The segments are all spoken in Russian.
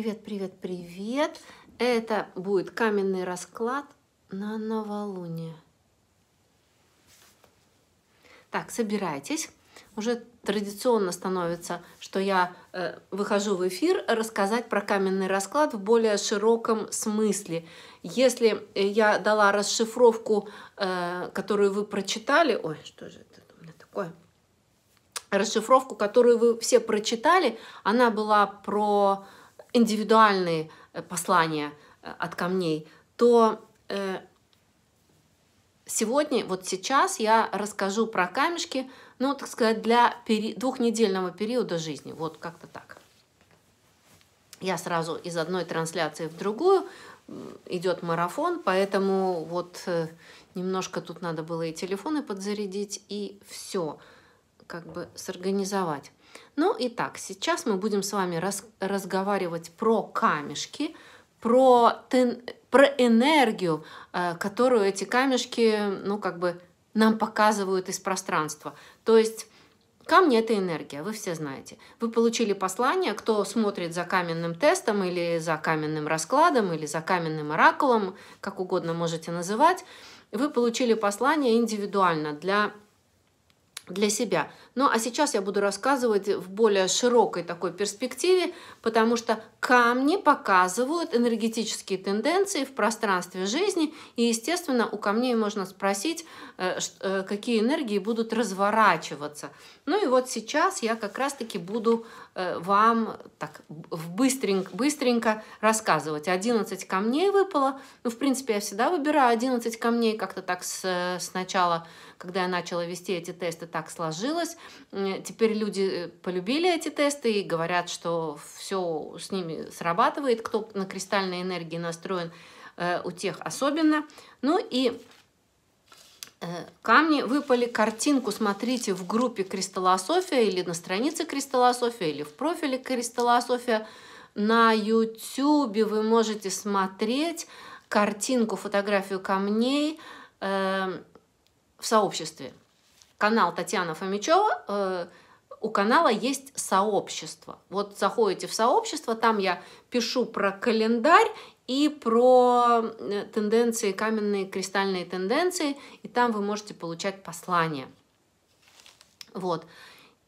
Привет, привет, привет. Это будет каменный расклад на новолуние. Так, собирайтесь. Уже традиционно становится, что я э, выхожу в эфир рассказать про каменный расклад в более широком смысле. Если э, я дала расшифровку, э, которую вы прочитали, ой, что же это у меня такое? Расшифровку, которую вы все прочитали, она была про индивидуальные э, послания э, от камней, то э, сегодня, вот сейчас я расскажу про камешки, ну, так сказать, для пери... двухнедельного периода жизни. Вот как-то так. Я сразу из одной трансляции в другую. Идет марафон, поэтому вот немножко тут надо было и телефоны подзарядить, и все как бы сорганизовать. Ну и так, сейчас мы будем с вами раз, разговаривать про камешки, про, тен, про энергию, э, которую эти камешки, ну как бы нам показывают из пространства. То есть Камни — это энергия, вы все знаете. Вы получили послание, кто смотрит за каменным тестом или за каменным раскладом, или за каменным оракулом, как угодно можете называть, вы получили послание индивидуально для для себя. Ну а сейчас я буду рассказывать в более широкой такой перспективе, потому что камни показывают энергетические тенденции в пространстве жизни, и, естественно, у камней можно спросить, э, э, какие энергии будут разворачиваться. Ну и вот сейчас я как раз-таки буду Э, вам так в быстренько, быстренько рассказывать. 11 камней выпало. Ну, в принципе, я всегда выбираю 11 камней. Как-то так с, сначала, когда я начала вести эти тесты, так сложилось. Теперь люди э, полюбили эти тесты и говорят, что все с ними срабатывает. Кто на кристальной энергии настроен, э, у тех особенно. Ну и камни выпали картинку, смотрите, в группе «Кристаллософия» или на странице «Кристаллософия», или в профиле «Кристаллософия». На YouTube вы можете смотреть картинку, фотографию камней э, в сообществе. Канал Татьяна Фомичева э, у канала есть сообщество. Вот заходите в сообщество, там я пишу про календарь и про э, тенденции, каменные кристальные тенденции, и там вы можете получать послания. Вот.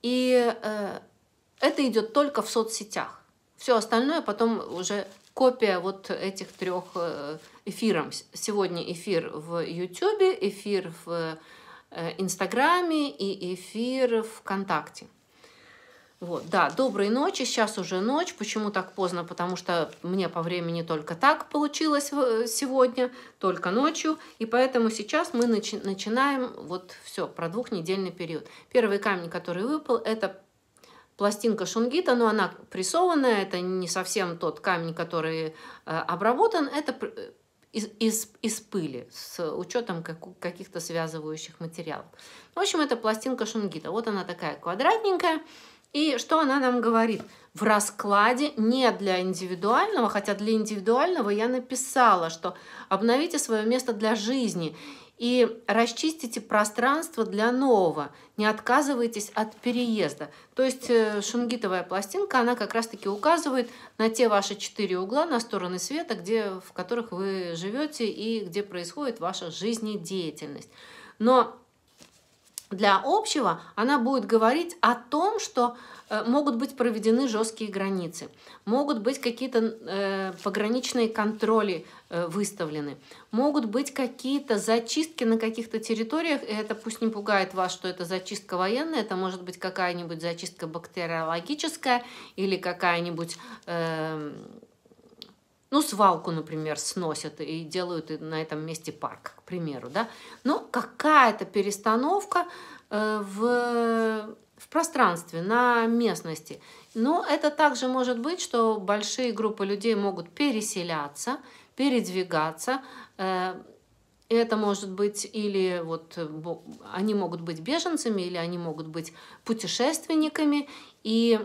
И э, это идет только в соцсетях. Все остальное потом уже копия вот этих трех э, эфиров Сегодня эфир в YouTube, эфир в э, Инстаграме и эфир в ВКонтакте. Вот, да, доброй ночи, сейчас уже ночь. Почему так поздно? Потому что мне по времени только так получилось э, сегодня, только ночью. И поэтому сейчас мы начи- начинаем вот все про двухнедельный период. Первый камень, который выпал, это пластинка шунгита, но она прессованная, это не совсем тот камень, который э, обработан, это э, из, из, из пыли с учетом как, каких-то связывающих материалов. В общем, это пластинка шунгита. Вот она такая квадратненькая. И что она нам говорит? В раскладе не для индивидуального, хотя для индивидуального я написала, что обновите свое место для жизни и расчистите пространство для нового, не отказывайтесь от переезда. То есть э, шунгитовая пластинка, она как раз-таки указывает на те ваши четыре угла, на стороны света, где, в которых вы живете и где происходит ваша жизнедеятельность. Но для общего она будет говорить о том, что э, могут быть проведены жесткие границы, могут быть какие-то э, пограничные контроли э, выставлены, могут быть какие-то зачистки на каких-то территориях, и это пусть не пугает вас, что это зачистка военная, это может быть какая-нибудь зачистка бактериологическая или какая-нибудь... Эм, ну, свалку, например, сносят и делают на этом месте парк, к примеру, да. Но какая-то перестановка э, в, в пространстве, на местности. Но это также может быть, что большие группы людей могут переселяться, передвигаться. Э, это может быть или вот они могут быть беженцами, или они могут быть путешественниками. И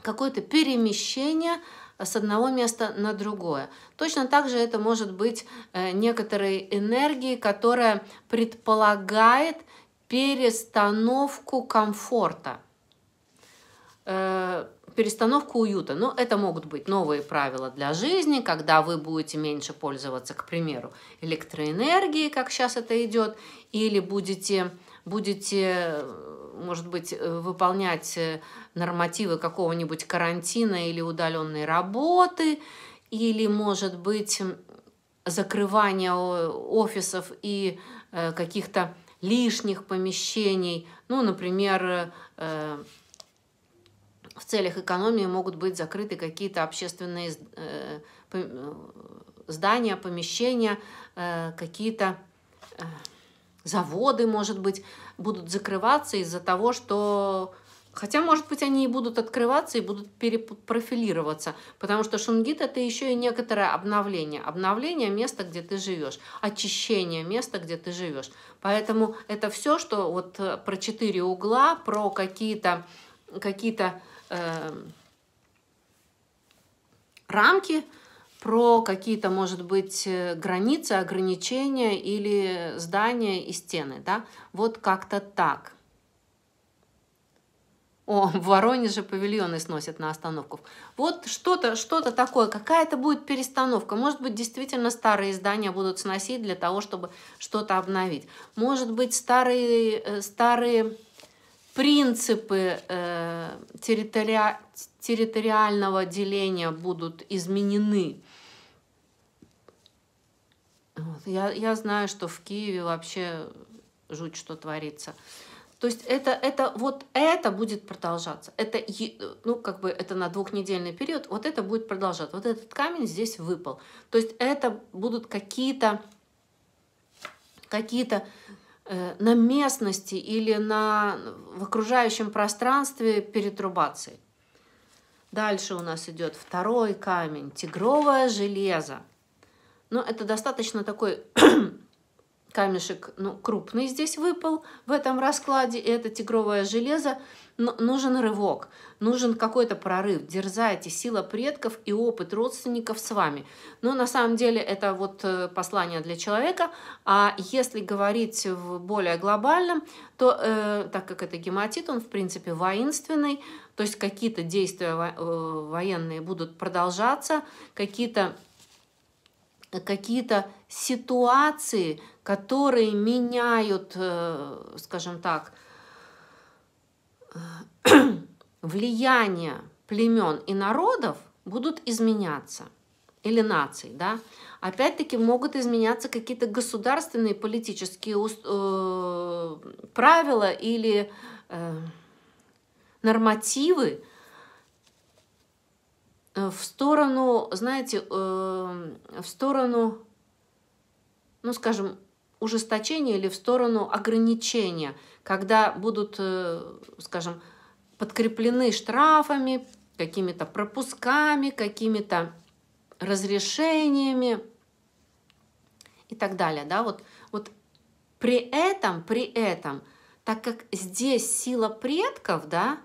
какое-то перемещение – с одного места на другое. Точно так же это может быть э, некоторой энергией, которая предполагает перестановку комфорта э, перестановку уюта. Но это могут быть новые правила для жизни, когда вы будете меньше пользоваться, к примеру, электроэнергией, как сейчас это идет, или будете, будете может быть, э, выполнять э, нормативы какого-нибудь карантина или удаленной работы, или, может быть, закрывание э, офисов и каких-то лишних помещений. Ну, например, в целях экономии могут быть закрыты какие-то общественные здания, помещения, какие-то заводы, может быть, будут закрываться из-за того, что... Хотя, может быть, они и будут открываться, и будут перепрофилироваться, потому что шунгит – это еще и некоторое обновление. Обновление места, где ты живешь, очищение места, где ты живешь. Поэтому это все, что вот э, про четыре угла, про какие-то какие-то э, рамки, про какие-то, может быть, э, границы, ограничения или здания и стены, да? Вот как-то так. О, в Воронеже павильоны сносят на остановку. Вот что-то что такое, какая-то будет перестановка. Может быть, действительно старые здания будут сносить для того, чтобы что-то обновить. Может быть, старые, э, старые принципы э, территори... территориального деления будут изменены. Я, я знаю, что в Киеве вообще жуть, что творится. То есть это, это, вот это будет продолжаться. Это, ну, как бы это на двухнедельный период, вот это будет продолжаться. Вот этот камень здесь выпал. То есть это будут какие-то какие-то э, на местности или на, в окружающем пространстве перетрубации. Дальше у нас идет второй камень, тигровое железо. Но ну, это достаточно такой камешек ну, крупный здесь выпал в этом раскладе, и это тигровое железо. Но нужен рывок, нужен какой-то прорыв. Дерзайте, сила предков и опыт родственников с вами. Но ну, на самом деле это вот э, послание для человека. А если говорить в более глобальном, то э, так как это гематит, он в принципе воинственный, то есть какие-то действия э, военные будут продолжаться, какие-то Э, какие-то ситуации, которые меняют, э, скажем так, э, влияние племен и народов будут изменяться или наций, да, опять-таки могут изменяться какие-то государственные политические э, правила или э, нормативы, Э, в сторону, знаете, эм, в сторону, ну, скажем, ужесточения или в сторону ограничения, когда будут, э, скажем, подкреплены штрафами, какими-то пропусками, какими-то разрешениями и так далее. Да? Вот, вот при этом, при этом, так как здесь сила предков, да,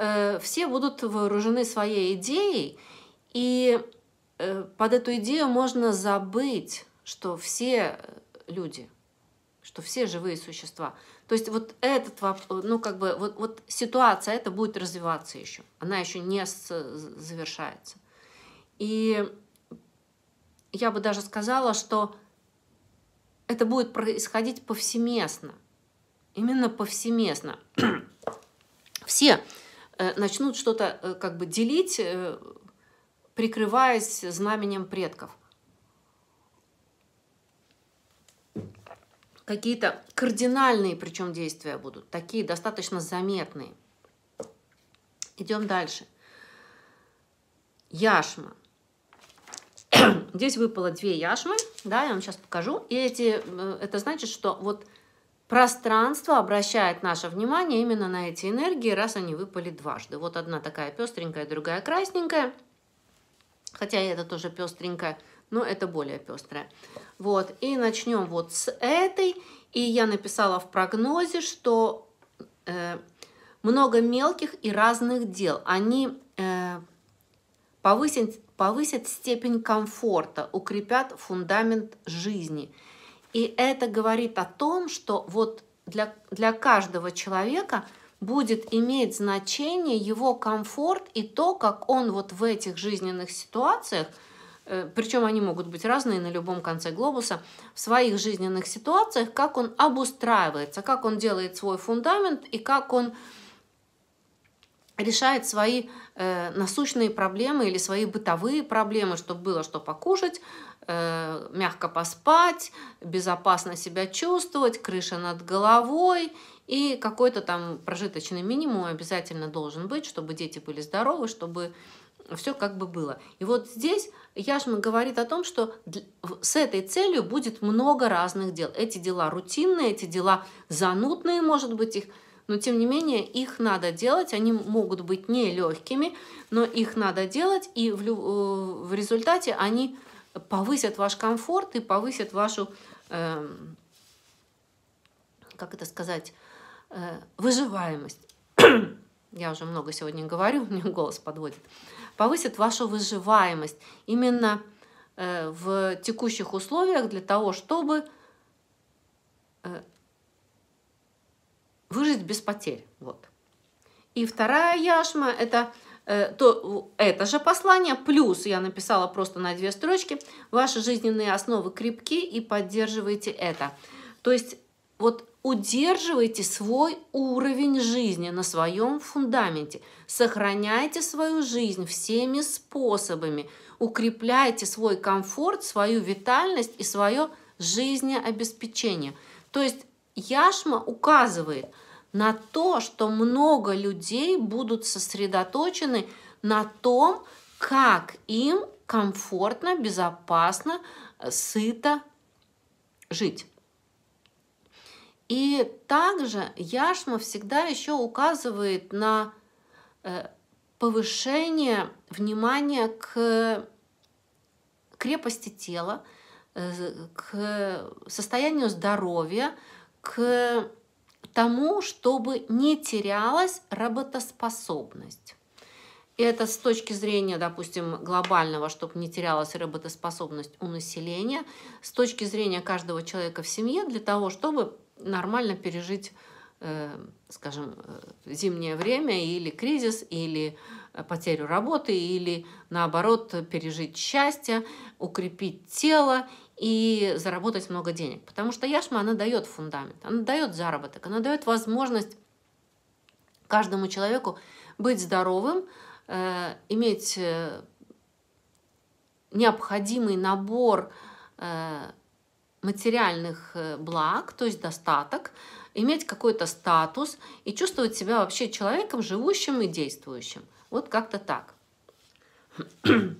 Э, все будут вооружены своей идеей, и э, под эту идею можно забыть, что все э, люди, что все живые существа. То есть вот этот ну как бы вот, вот ситуация это будет развиваться еще, она еще не завершается. И я бы даже сказала, что это будет происходить повсеместно. Именно повсеместно. Все Э, начнут что-то э, как бы делить, э, прикрываясь знаменем предков. Какие-то кардинальные причем действия будут, такие достаточно заметные. Идем дальше. Яшма. Здесь выпало две яшмы, да, я вам сейчас покажу. И эти, это значит, что вот пространство обращает наше внимание именно на эти энергии, раз они выпали дважды. Вот одна такая пестренькая, другая красненькая. Хотя это тоже пестренькая, но это более пестрая. Вот, и начнем вот с этой. И я написала в прогнозе, что э, много мелких и разных дел. Они э, повысят, повысят степень комфорта, укрепят фундамент жизни – и это говорит о том, что вот для, для каждого человека будет иметь значение его комфорт и то, как он вот в этих жизненных ситуациях, э, причем они могут быть разные на любом конце глобуса, в своих жизненных ситуациях, как он обустраивается, как он делает свой фундамент и как он решает свои э, насущные проблемы или свои бытовые проблемы, чтобы было что покушать, Э, мягко поспать, безопасно себя чувствовать, крыша над головой и какой-то там прожиточный минимум обязательно должен быть, чтобы дети были здоровы, чтобы все как бы было. И вот здесь Яшма говорит о том, что с этой целью будет много разных дел. Эти дела рутинные, эти дела занудные, может быть, их, но тем не менее их надо делать, они могут быть нелегкими, но их надо делать, и в, э, в результате они повысят ваш комфорт и повысят вашу, э, как это сказать, э, выживаемость. Я уже много сегодня говорю, мне голос подводит. Повысят вашу выживаемость именно э, в текущих условиях для того, чтобы э, выжить без потерь. Вот. И вторая яшма – это – Э, то это же послание, плюс я написала просто на две строчки, ваши жизненные основы крепки и поддерживайте это. То есть вот удерживайте свой уровень жизни на своем фундаменте, сохраняйте свою жизнь всеми способами, укрепляйте свой комфорт, свою витальность и свое жизнеобеспечение. То есть Яшма указывает – на то, что много людей будут сосредоточены на том, как им комфортно, безопасно, э, сыто жить. И также яшма всегда еще указывает на э, повышение внимания к крепости тела, э, к состоянию здоровья, к тому, чтобы не терялась работоспособность. И Это с точки зрения, допустим, глобального, чтобы не терялась работоспособность у населения, с точки зрения каждого человека в семье, для того, чтобы нормально пережить, э, скажем, э, зимнее время или кризис, или э, потерю работы, или наоборот пережить счастье, укрепить тело и заработать много денег. Потому что яшма, она дает фундамент, она дает заработок, она дает возможность каждому человеку быть здоровым, э, иметь э, необходимый набор э, материальных э, благ, то есть достаток, иметь какой-то статус и чувствовать себя вообще человеком, живущим и действующим. Вот как-то так. Что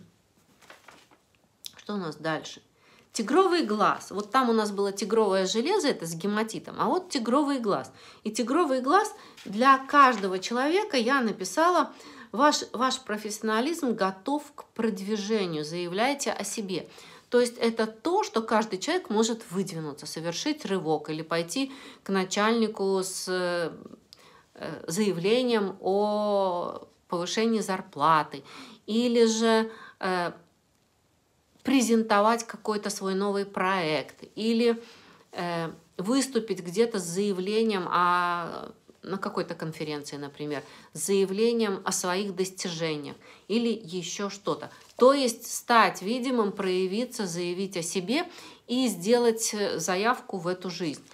у нас дальше? Тигровый глаз. Вот там у нас было тигровое железо, это с гематитом, а вот тигровый глаз. И тигровый глаз для каждого человека я написала ваш, ваш профессионализм готов к продвижению, заявляйте о себе. То есть это то, что каждый человек может выдвинуться, совершить рывок или пойти к начальнику с э, заявлением о повышении зарплаты или же э, презентовать какой-то свой новый проект или э, выступить где-то с заявлением о на какой-то конференции, например, с заявлением о своих достижениях или еще что-то. То есть стать видимым, проявиться, заявить о себе и сделать э, заявку в эту жизнь.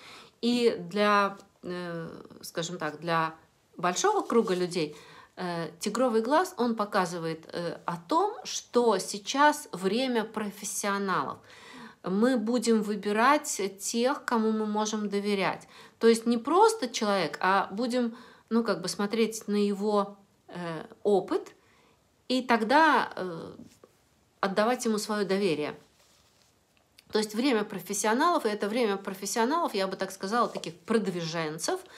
И для, э, скажем так, для большого круга людей – Э, Тигровый глаз, он показывает э, о том, что сейчас время профессионалов. Мы будем выбирать тех, кому мы можем доверять. То есть не просто человек, а будем ну, как бы смотреть на его э, опыт и тогда отдавать ему свое доверие. То есть время профессионалов, и это время профессионалов, я бы так сказала, таких продвиженцев –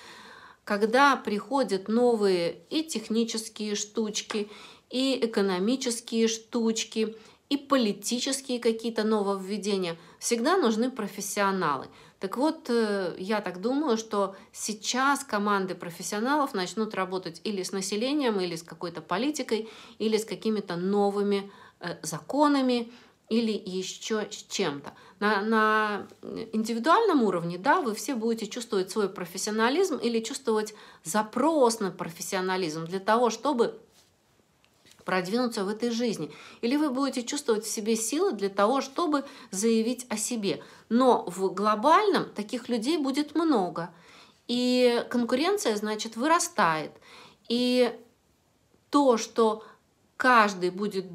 когда приходят новые и технические штучки, и экономические штучки, и политические какие-то нововведения, всегда нужны профессионалы. Так вот, э, я так думаю, что сейчас команды профессионалов начнут работать или с населением, или с какой-то политикой, или с какими-то новыми э, законами, или еще с чем-то. На, на индивидуальном уровне, да, вы все будете чувствовать свой профессионализм или чувствовать запрос на профессионализм для того, чтобы продвинуться в этой жизни. Или вы будете чувствовать в себе силы для того, чтобы заявить о себе. Но в глобальном таких людей будет много. И конкуренция, значит, вырастает. И то, что каждый будет